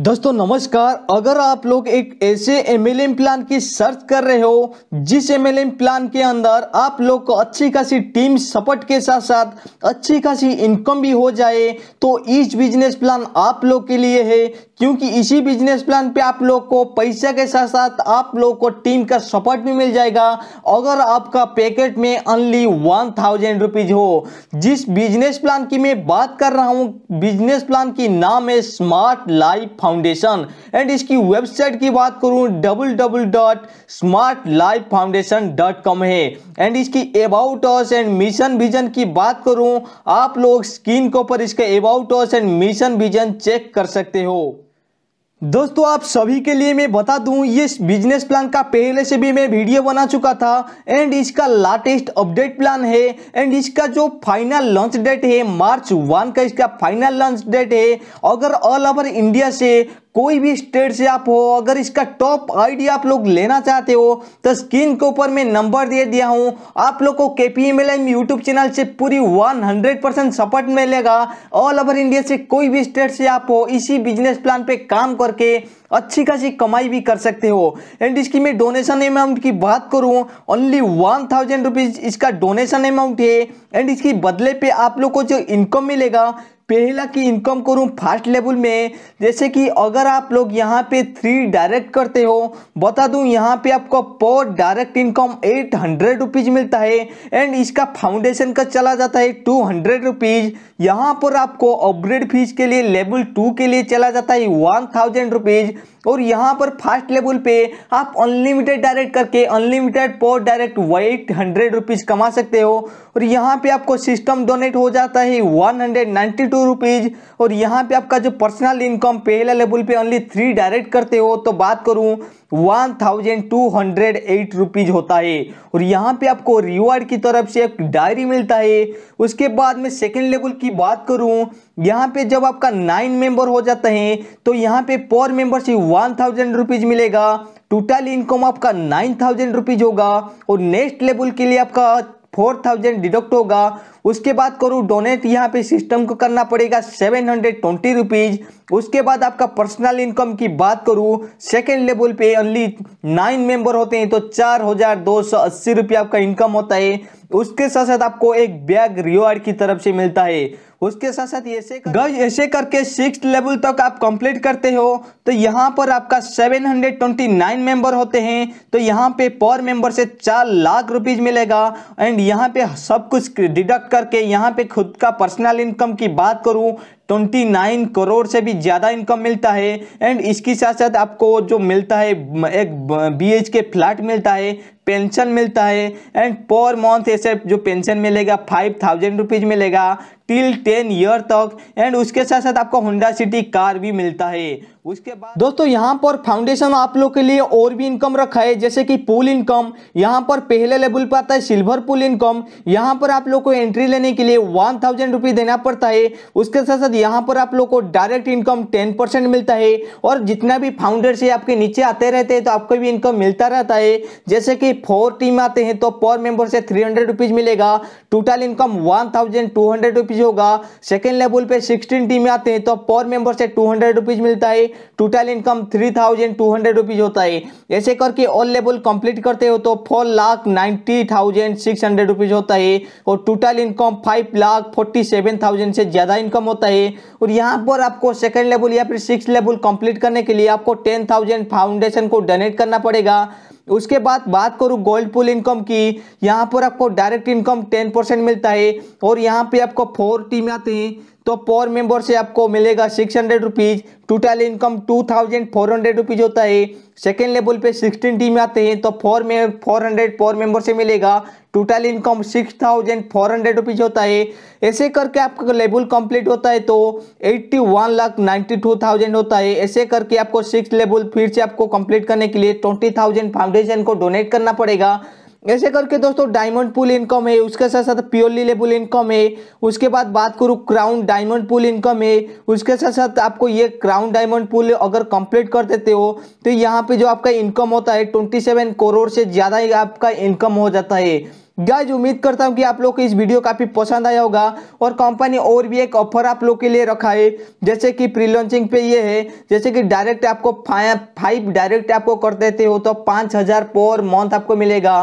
दोस्तों नमस्कार अगर आप लोग एक ऐसे एमएलएम प्लान की सर्च कर रहे हो जिस एमएलएम प्लान के अंदर आप लोग को अच्छी खासी टीम सपोर्ट के साथ साथ अच्छी खासी इनकम भी हो जाए तो इस बिजनेस प्लान आप लोग के लिए है क्योंकि इसी बिजनेस प्लान पे आप लोग को पैसा के साथ साथ आप लोग को टीम का सपोर्ट भी मिल जाएगा अगर आपका पैकेट में ओनली वन थाउजेंड रुपीज हो जिस बिजनेस प्लान की मैं बात कर रहा हूँ बिजनेस प्लान की नाम है स्मार्ट लाइफ फाउंडेशन एंड इसकी वेबसाइट की बात करूँ double double dot smart life foundation dot com है एंड इसकी about us and mission vision की बात करूँ आप लोग स्क्रीन के ऊपर इसका about us and mission vision check कर सकते हो दोस्तों आप सभी के लिए मैं बता दूं ये बिजनेस प्लान का पहले से भी मैं वीडियो बना चुका था एंड इसका लेटेस्ट अपडेट प्लान है एंड इसका जो फाइनल लॉन्च डेट है मार्च वन का इसका फाइनल लॉन्च डेट है अगर ऑल ओवर इंडिया से कोई भी स्टेट से आप हो अगर इसका टॉप आईडी आप लोग लेना चाहते हो तो स्क्रीन के ऊपर मैं नंबर दे दिया हूँ आप लोग को K P M L M YouTube channel से पूरी 100 परसेंट सपोर्ट मिलेगा ऑल ओवर इंडिया से कोई भी स्टेट से आप हो इसी बिजनेस प्लान पे काम करके अच्छी खासी कमाई भी कर सकते हो एंड इसकी मैं डोनेशन अमाउंट की बात करूँ ओनली वन थाउजेंड रुपीज़ इसका डोनेशन अमाउंट है एंड इसकी बदले पे आप लोग को जो इनकम मिलेगा पहला की इनकम करूं फास्ट लेवल में जैसे कि अगर आप लोग यहाँ पे थ्री डायरेक्ट करते हो बता दूं यहाँ पे आपको पर direct income eight hundred rupees मिलता है एंड इसका फाउंडेशन का चला जाता है टू हंड्रेड रुपीज यहाँ पर आपको अपग्रेड फीस के लिए लेवल टू के लिए चला जाता है वन थाउजेंड रुपीज और यहाँ पर फास्ट लेवल पे आप अनलिमिटेड डायरेक्ट करके अनलिमिटेड पर डायरेक्ट वेट हंड्रेड रुपीज़ कमा सकते हो और यहाँ पे आपको सिस्टम डोनेट हो जाता है one hundred ninety two rupees और यहाँ पे आपका जो पर्सनल इनकम पहला लेवल पे ओनली थ्री डायरेक्ट करते हो तो बात करूँ one thousand two hundred eight rupees होता है और यहाँ पे आपको रिवार्ड की तरफ से एक डायरी मिलता है उसके बाद में सेकेंड लेवल की बात करूँ यहाँ पे जब आपका नाइन मेंबर हो जाता है तो यहाँ पे पर मेंबर से वन थाउजेंड रुपीज मिलेगा टोटल इनकम आपका नाइन थाउजेंड रुपीज होगा और नेक्स्ट लेवल के लिए आपका फोर थाउजेंड डिडक्ट होगा उसके बाद करूँ डोनेट यहाँ पे सिस्टम को करना पड़ेगा सेवन हंड्रेड ट्वेंटी रुपीज़ उसके बाद आपका पर्सनल इनकम की बात करूँ सेकेंड लेवल पे ओनली नाइन मेंबर होते हैं तो चार हजार दो सौ अस्सी रुपये आपका इनकम होता है उसके साथ साथ आपको एक बैग रिवार्ड की तरफ से मिलता है उसके साथ साथ ऐसे गज ऐसे करके सिक्स लेवल तक आप कंप्लीट करते हो तो यहाँ पर आपका 729 मेंबर होते हैं तो यहाँ पे पर मेंबर से चार लाख रुपीज मिलेगा एंड यहाँ पे सब कुछ डिडक्ट करके यहाँ पे खुद का पर्सनल इनकम की बात करूँ 29 करोड़ से भी ज़्यादा इनकम मिलता है एंड इसके साथ साथ आपको जो मिलता है एक बी के फ्लैट मिलता है पेंशन मिलता है एंड पर मंथ ऐसे जो पेंशन मिलेगा फाइव थाउजेंड रुपीज़ मिलेगा टिल टेन ईयर तक एंड उसके साथ साथ आपको होंडा सिटी कार भी मिलता है उसके बाद दोस्तों यहाँ पर फाउंडेशन आप लोग के लिए और भी इनकम रखा है जैसे कि पुल इनकम यहाँ पर पहले लेवल पर आता है सिल्वर पुल इनकम यहाँ पर आप लोग को एंट्री लेने के लिए वन थाउजेंड रुपीज देना पड़ता है उसके साथ साथ यहाँ पर आप लोग को डायरेक्ट इनकम टेन परसेंट मिलता है और जितना भी फाउंडर से आपके नीचे आते रहते हैं तो आपको भी इनकम मिलता रहता है जैसे कि फोर टीम आते हैं तो पर मेंबर से थ्री हंड्रेड रुपीज मिलेगा total income one thousand two hundred rupees होगा सेकेंड लेवल पे सिक्सटीन टीम आते हैं तो पर मेंबर से टू हंड्रेड रुपीज मिलता है total income three thousand two hundred rupees होता है ऐसे करके ऑल लेवल कंप्लीट करते हो तो four lakh ninety thousand six hundred rupees होता है और total income five lakh forty seven thousand से ज़्यादा इनकम होता है और यहाँ पर आपको सेकेंड लेवल या फिर सिक्स लेवल कंप्लीट करने के लिए आपको टेन थाउजेंड फाउंडेशन को डोनेट करना पड़ेगा उसके बाद बात करूँ गोल्ड पुल इनकम की यहाँ पर आपको डायरेक्ट इनकम टेन परसेंट मिलता है और यहाँ पे आपको फोर टीम आते हैं तो पर मेंबर से आपको मिलेगा six hundred rupees total income two thousand four hundred rupees होता है सेकेंड लेवल पे सिक्सटीन टीम आते हैं तो फोर में फोर हंड्रेड पर मेंबर से मिलेगा total income six thousand four hundred rupees होता है ऐसे करके आपका लेवल कंप्लीट होता है तो eighty one lakh ninety two thousand होता है ऐसे करके आपको सिक्स लेवल फिर से आपको कंप्लीट करने के लिए ट्वेंटी थाउजेंड फाउंडेशन को डोनेट करना पड़ेगा ऐसे करके दोस्तों डायमंड पुल इनकम है उसके साथ साथ प्योरली लेबल इनकम है उसके बाद बात करूँ क्राउन डायमंड पुल इनकम है उसके साथ साथ आपको ये क्राउन डायमंड पुल अगर कंप्लीट कर देते हो तो यहाँ पे जो आपका इनकम होता है ट्वेंटी सेवन करोड़ से ज़्यादा ही आपका इनकम हो जाता है गाइज उम्मीद करता हूँ कि आप लोग को इस वीडियो काफ़ी पसंद आया होगा और कंपनी और भी एक ऑफर आप लोग के लिए रखा है जैसे कि प्री लॉन्चिंग पे ये है जैसे कि डायरेक्ट आपको फाइव डायरेक्ट आपको कर देते हो तो पाँच हज़ार पर मंथ आपको मिलेगा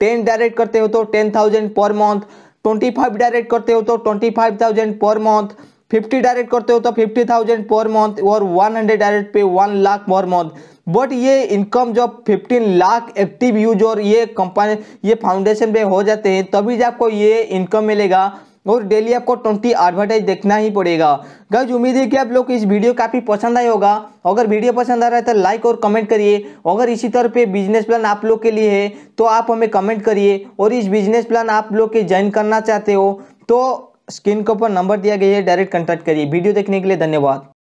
टेन डायरेक्ट करते हो तो ten thousand per month twenty five direct करते हो तो twenty five thousand per month fifty direct करते हो तो फिफ्टी थाउजेंड पर मंथ और वन हंड्रेड डायरेक्ट पे one lakh per month but ये इनकम जब फिफ्टीन लाख एक्टिव यूज और ये कंपनी ये फाउंडेशन पे हो जाते हैं तभी आपको ये इनकम मिलेगा और डेली आपको ट्वेंटी एडवर्टाइज देखना ही पड़ेगा गज उम्मीद है कि आप लोग इस वीडियो काफ़ी पसंद आए होगा अगर वीडियो पसंद आ रहा है तो लाइक और कमेंट करिए अगर इसी तरह पे बिजनेस प्लान आप लोग के लिए है तो आप हमें कमेंट करिए और इस बिजनेस प्लान आप लोग के ज्वाइन करना चाहते हो तो स्क्रीन के ऊपर नंबर दिया गया है डायरेक्ट कॉन्टैक्ट करिए वीडियो देखने के लिए धन्यवाद